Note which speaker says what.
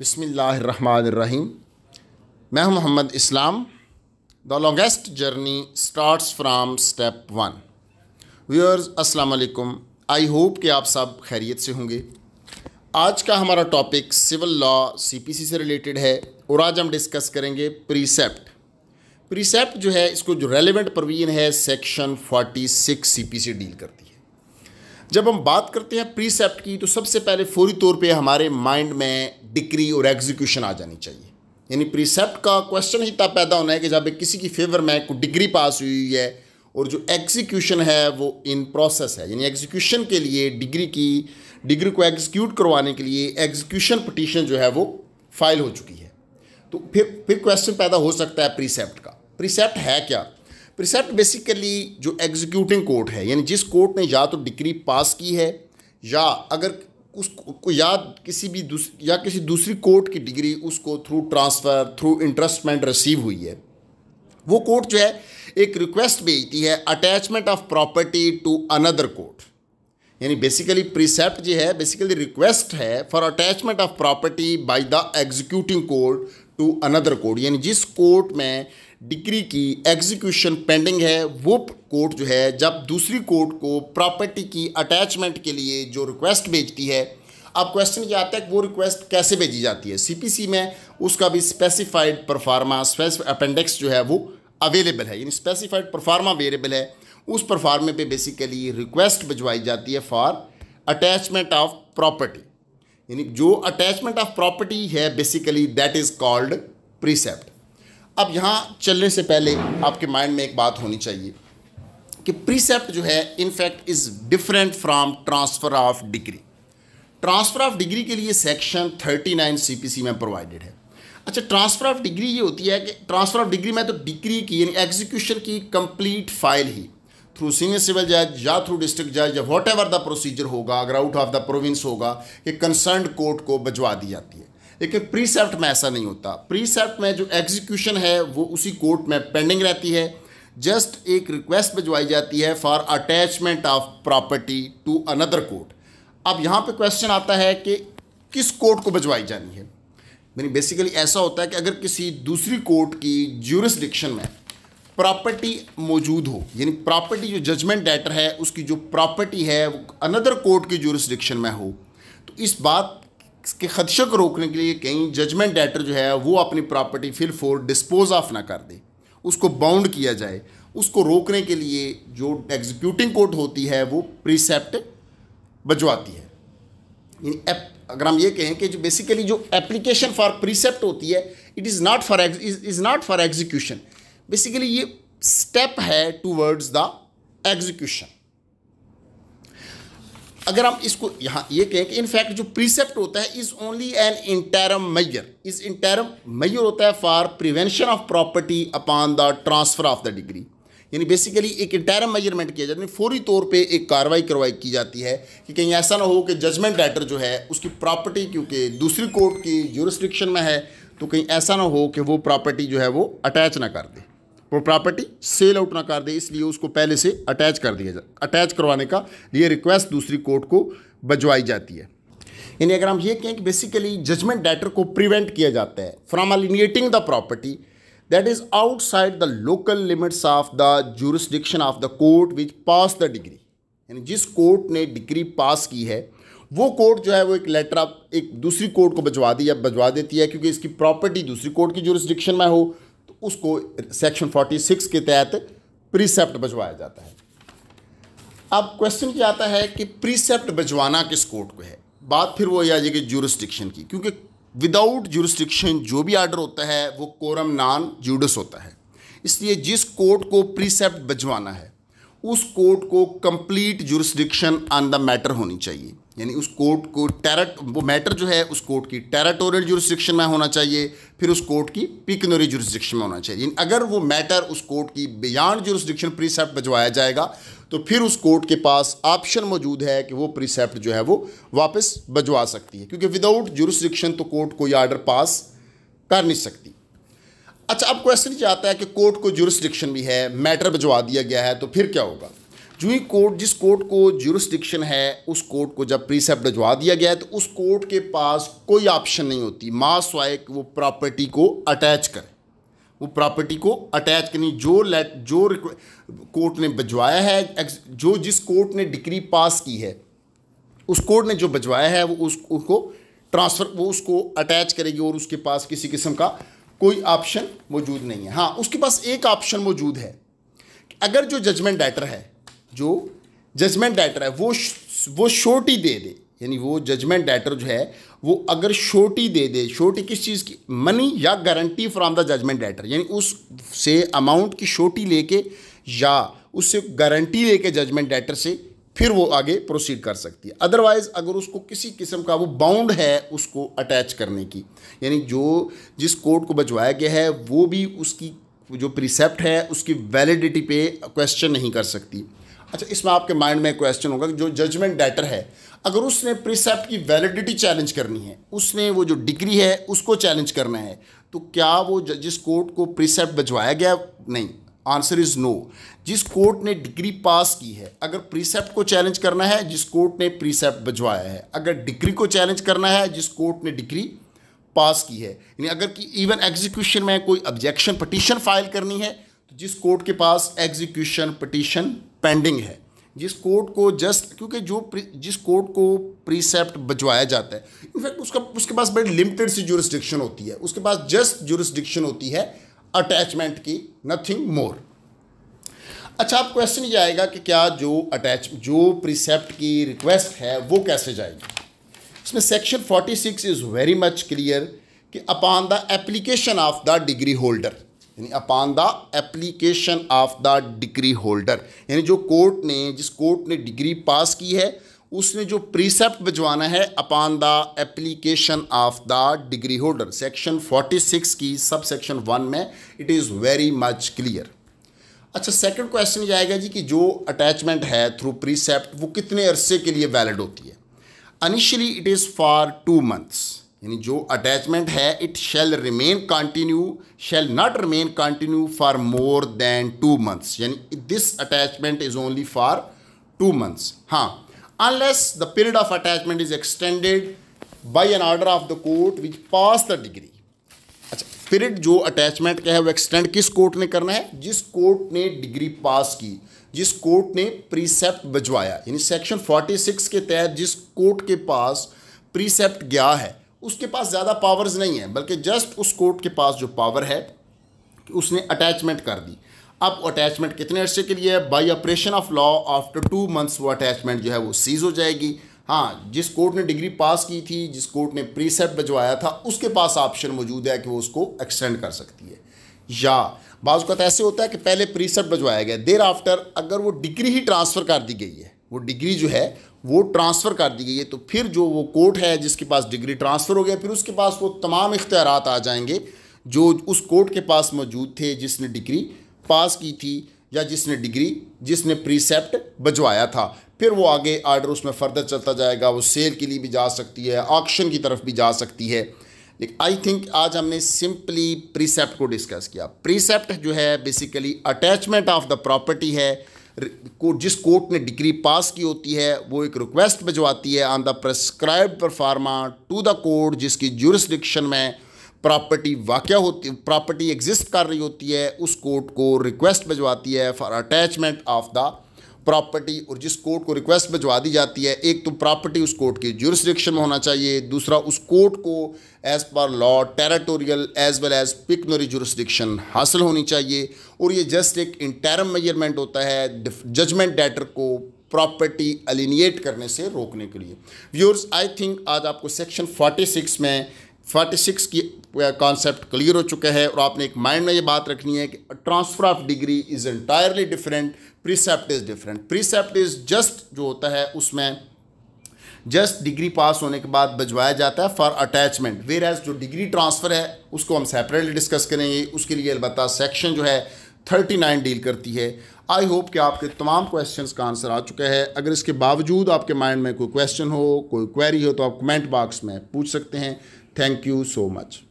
Speaker 1: बिसमीम मैं हूं Mohammad Islam the longest journey starts from step one viewers अस्सलाम वालेकुम आई होप कि आप सब खैरियत से होंगे आज का हमारा टॉपिक सिविल लॉ सीपीसी से रिलेटेड है और आज हम डिस्कस करेंगे प्रीसेप्ट प्रीसेप्ट जो है इसको जो रेलिवेंट प्रोविजन है सेक्शन 46 सीपीसी डील करती है जब हम बात करते हैं प्रीसेप्ट की तो सबसे पहले फौरी तौर पे हमारे माइंड में डिक्री और एग्जीक्यूशन आ जानी चाहिए यानी प्रीसेप्ट का क्वेश्चन ही तब पैदा होना है कि जब किसी की फेवर में कोई डिग्री पास हुई है और जो एग्जीक्यूशन है वो इन प्रोसेस है यानी एग्जीक्यूशन के लिए डिग्री की डिग्री को एग्जीक्यूट करवाने के लिए एग्जीक्यूशन पटिशन जो है वो फाइल हो चुकी है तो फिर फिर क्वेश्चन पैदा हो सकता है प्रीसेप्ट का प्रीसेप्ट है क्या प्रिसेप्ट बेसिकली जो एग्जीक्यूटिंग कोर्ट है यानी जिस कोर्ट ने या तो डिग्री पास की है या अगर उसको या किसी भी या किसी दूसरी कोर्ट की डिग्री उसको through transfer through entrustment receive हुई है वो कोर्ट जो है एक रिक्वेस्ट भेजती है attachment of property to another court यानी बेसिकली प्रिसेप्ट जो है बेसिकली रिक्वेस्ट है for attachment of property by the executing court to another court यानी जिस कोर्ट में डिग्री की एग्जीक्यूशन पेंडिंग है वो कोर्ट जो है जब दूसरी कोर्ट को प्रॉपर्टी की अटैचमेंट के लिए जो रिक्वेस्ट भेजती है अब क्वेश्चन ये आता है कि वो रिक्वेस्ट कैसे भेजी जाती है सीपीसी में उसका भी स्पेसिफाइड परफार्मा अपेंडिक्स जो है वो अवेलेबल है यानी स्पेसिफाइड परफार्मा अवेलेबल है उस परफार्मे पे बेसिकली रिक्वेस्ट भिजवाई जाती है फॉर अटैचमेंट ऑफ प्रॉपर्टी यानी जो अटैचमेंट ऑफ प्रॉपर्टी है basically that is called precept अब यहाँ चलने से पहले आपके माइंड में एक बात होनी चाहिए कि प्रीसेप्ट जो है in fact is different from transfer of decree transfer of decree के लिए सेक्शन 39 सीपीसी में प्रोवाइडेड है अच्छा ट्रांसफ़र ऑफ डिग्री ये होती है कि ट्रांसफ़र ऑफ डिग्री में तो डिग्री की यानी एग्जीक्यूशन की कंप्लीट फाइल ही थ्रू सीनियर सिविल जज या थ्रू डिस्ट्रिक्ट जज या वॉट एवर द प्रोसीजर होगा अगर आउट ऑफ द प्रोविंस होगा ये कंसर्न कोर्ट को भजवा दी जाती है लेकिन प्रीसेप्ट में ऐसा नहीं होता प्रीसेप्ट में जो एग्जीक्यूशन है वो उसी कोर्ट में पेंडिंग रहती है जस्ट एक रिक्वेस्ट भिजवाई जाती है for attachment of property to another court अब यहाँ पे क्वेश्चन आता है कि किस कोर्ट को भिजवाई जानी है यानी बेसिकली ऐसा होता है कि अगर किसी दूसरी कोर्ट की ज्यूरिसडिक्शन में प्रॉपर्टी मौजूद हो यानी प्रॉपर्टी जो जजमेंट डेटर है उसकी जो प्रॉपर्टी है वो अनदर कोर्ट की जूरिस्डिक्शन में हो तो इस बात इसके खदशे को रोकने के लिए कहीं जजमेंट डेटर जो है वो अपनी प्रॉपर्टी फिल फोर डिस्पोज ऑफ ना कर दे उसको बाउंड किया जाए उसको रोकने के लिए जो एग्जीक्यूटिंग कोर्ट होती है वो प्रिसेप्ट बजवाती है अगर हम ये कहें कि जो बेसिकली जो एप्लीकेशन फॉर प्रिसेप्ट होती है it is not for is not for execution basically ये स्टेप है टूवर्ड्स द एग्जीक्यूशन अगर हम इसको यहाँ ये कहें कि इनफैक्ट जो प्रीसेप्ट होता है is only an interim measure is interim measure होता है for prevention of property upon the transfer of the decree यानी बेसिकली एक इंटरम मेजरमेंट किया जाता है फौरी तौर पे एक कार्रवाई करवाई की जाती है कि कहीं ऐसा ना हो कि जजमेंट लेटर जो है उसकी प्रॉपर्टी क्योंकि दूसरी कोर्ट की जोरिस्ट्रिक्शन में है तो कहीं ऐसा ना हो कि वो प्रॉपर्टी जो है वो अटैच ना कर दे वो प्रॉपर्टी सेल आउट ना कर दे इसलिए उसको पहले से अटैच कर दिया जा अटैच करवाने का ये रिक्वेस्ट दूसरी कोर्ट को भजवाई जाती है यानी अगर हम ये कहें कि बेसिकली जजमेंट डेटर को प्रिवेंट किया जाता है from alienating the property that is outside the local limits of the jurisdiction of the court which pass the decree यानी जिस कोर्ट ने डिग्री पास की है वो कोर्ट जो है वो एक लेटर आप एक दूसरी कोर्ट को बजवा दी या बजवा देती है क्योंकि इसकी प्रॉपर्टी दूसरी कोर्ट की जूरिस्डिक्शन में हो उसको सेक्शन 46 के तहत प्रीसेप्ट बजवाया जाता है अब क्वेश्चन क्या आता है कि प्रीसेप्ट बजवाना किस कोर्ट को है बात फिर वो आ जाएगी जूरिस्टिक्शन की क्योंकि विदाउट जूरिस्टिक्शन जो भी आर्डर होता है वो कोरम नॉन जूडस होता है इसलिए जिस कोर्ट को प्रीसेप्ट बजवाना है उस कोर्ट को complete jurisdiction on the matter होनी चाहिए यानी उस कोर्ट को टेरट वो मैटर जो है उस कोर्ट की टेराटोरियल जुरिस्ट्रिक्शन में होना चाहिए फिर उस कोर्ट की पिकनरी जुरिस्डिक्शन में होना चाहिए अगर वो मैटर उस कोर्ट की बियॉन्ड जुरिस्ट्रिक्शन प्रीसेप्ट भिजवाया जाएगा तो फिर उस कोर्ट के पास ऑप्शन मौजूद है कि वो प्रीसेप्ट जो है वो वापस भजवा सकती है क्योंकि विदाउट जुरिस्डिक्शन तो कोर्ट कोई ऑर्डर पास कर नहीं सकती अच्छा अब क्वेश्चन ये आता है कि कोर्ट को जुरिस्डिक्शन भी है मैटर भजवा दिया गया है तो फिर क्या होगा जो ही कोर्ट जिस कोर्ट को जुरिस्डिक्शन है उस कोर्ट को जब प्रीसेप्ट भिजवा दिया गया है तो उस कोर्ट के पास कोई ऑप्शन नहीं होती माँ स्वाय वो प्रॉपर्टी को अटैच करें वो प्रॉपर्टी को अटैच करनी जो लेट जो कोर्ट ने भिजवाया है जो जिस कोर्ट ने डिग्री पास की है उस कोर्ट ने जो भिजवाया है वो उस उसको ट्रांसफ़र वो उसको अटैच करेगी और उसके पास किसी किस्म का कोई ऑप्शन मौजूद नहीं है हाँ उसके पास एक ऑप्शन मौजूद है अगर जो जजमेंट डाइटर है जो जजमेंट डाइटर है वो वो शोटी दे दे यानी वो जजमेंट डाइटर जो है वो अगर शोटी दे दे शोटी किस चीज़ की मनी या guarantee from the judgment debtor यानी उस से अमाउंट की शोटी लेके या उससे गारंटी लेके जजमेंट डाइटर से फिर वो आगे प्रोसीड कर सकती है अदरवाइज़ अगर उसको किसी किस्म का वो बाउंड है उसको अटैच करने की यानी जो जिस कोर्ट को बचवाया गया है वो भी उसकी जो प्रिसेप्ट है उसकी वैलिडिटी पे क्वेश्चन नहीं कर सकती अच्छा इसमें आपके माइंड में क्वेश्चन होगा कि जो जजमेंट डेटर है अगर उसने प्रिसेप्ट की वैलिडिटी चैलेंज करनी है उसने वो जो डिग्री है उसको चैलेंज करना है तो क्या वो जिस कोर्ट को प्रिसेप्ट भजवाया गया नहीं आंसर इज़ नो जिस कोर्ट ने डिग्री पास की है अगर प्रीसेप्ट को चैलेंज करना है जिस कोर्ट ने प्रीसेप्ट भजवाया है अगर डिग्री को चैलेंज करना है जिस कोर्ट ने डिग्री पास की है यानी अगर कि इवन एग्जीक्यूशन में कोई ऑब्जेक्शन पटिशन फाइल करनी है तो जिस कोर्ट के पास एग्जीक्यूशन पटिशन पेंडिंग है जिस कोर्ट को जस्ट क्योंकि जो जिस कोर्ट को प्रीसेप्ट बजवाया जाता है इनफैक्ट उसका उसके पास बड़ी लिमिटेड सी जुरिस्डिक्शन होती है उसके पास जस्ट जुरिस्डिक्शन होती है अटैचमेंट की नथिंग मोर अच्छा आप क्वेश्चन ये आएगा कि क्या जो अटैच जो प्रीसेप्ट की रिक्वेस्ट है वो कैसे जाएगी इसमें section 46 is very much clear कि upon the application of the decree holder यानी upon the application of the decree holder यानी जो कोर्ट ने जिस कोर्ट ने डिग्री पास की है उसने जो प्रीसेप्ट भिजवाना है upon the application of the decree holder section 46 की सब सेक्शन वन में it is very much clear अच्छा सेकंड क्वेश्चन ये आएगा जी कि जो अटैचमेंट है थ्रू प्रीसेप्ट वो कितने अरसे के लिए वैलिड होती है initially it is for two months यानी जो अटैचमेंट है it shall remain continue shall not remain continue for more than two months यानी this attachment is only for two months हाँ unless the period of attachment is extended by an order of the court which pass the decree अच्छा period जो attachment का है वो extend किस court ने करना है जिस कोर्ट ने डिग्री पास की जिस कोर्ट ने प्रीसेप्ट भिजवाया यानी सेक्शन 46 के तहत जिस कोर्ट के पास प्रीसेप्ट गया है उसके पास ज़्यादा पावर्स नहीं है बल्कि जस्ट उस कोर्ट के पास जो पावर है कि उसने अटैचमेंट कर दी अब अटैचमेंट कितने अर्से के लिए है by operation of law after two months वो अटैचमेंट जो है वो सीज़ हो जाएगी हाँ जिस कोर्ट ने डिग्री पास की थी जिस कोर्ट ने प्रीसेप्ट भिजवाया था उसके पास ऑप्शन मौजूद है कि वो उसको एक्सटेंड कर सकती है या बाज़ ऐसे होता है कि पहले प्रीसेप्ट भिजवाया गया देर आफ्टर अगर वो डिग्री ही ट्रांसफ़र कर दी गई है वो डिग्री जो है वो ट्रांसफ़र कर दी गई है तो फिर जो वो कोर्ट है जिसके पास डिग्री ट्रांसफ़र हो गया फिर उसके पास वो तमाम इख्तियार आ जाएंगे जो उस कोर्ट के पास मौजूद थे जिसने डिग्री पास की थी या जिसने डिग्री जिसने प्रीसेप्ट बजवाया था फिर वो आगे आर्डर उसमें फर्दर चलता जाएगा वो सेल के लिए भी जा सकती है ऑक्शन की तरफ भी जा सकती है लेकिन आई थिंक आज हमने सिंपली प्रीसेप्ट को डिस्कस किया प्रीसेप्ट जो है basically attachment of the property है कोर्ट जिस कोर्ट ने डिग्री पास की होती है वो एक रिक्वेस्ट भिजवाती है on the prescribe proforma to the court जिसकी जुरिस्डिक्शन में प्रॉपर्टी वाक़ होती प्रॉपर्टी एग्जिस्ट कर रही होती है उस कोर्ट को रिक्वेस्ट भिजवाती है for attachment of the property और जिस कोर्ट को रिक्वेस्ट भिजवा दी जाती है एक तो प्रॉपर्टी उस कोर्ट की जुरिस्डिक्शन में होना चाहिए दूसरा उस कोर्ट को as per law territorial as well as pecuniary jurisdiction हासिल होनी चाहिए और ये जस्ट एक इंटरम मेजरमेंट होता है जजमेंट डेटर को प्रॉपर्टी अलिनिएट करने से रोकने के लिए व्यूअर्स आई थिंक आज आपको सेक्शन 46 में 46 की कॉन्सेप्ट uh, क्लियर हो चुका है और आपने एक माइंड में ये बात रखनी है कि transfer of decree is entirely different precept is different precept is just जो होता है उसमें जस्ट डिग्री पास होने के बाद भजवाया जाता है फॉर अटैचमेंट वेर एज जो डिग्री ट्रांसफ़र है उसको हम सेपरेटली डिस्कस करेंगे उसके लिए अलबत् सेक्शन जो है थर्टी नाइन डील करती है आई होप कि आपके तमाम क्वेश्चंस का आंसर आ चुका है अगर इसके बावजूद आपके माइंड में कोई क्वेश्चन हो कोई क्वेरी हो तो आप कमेंट बॉक्स में पूछ सकते हैं थैंक यू सो मच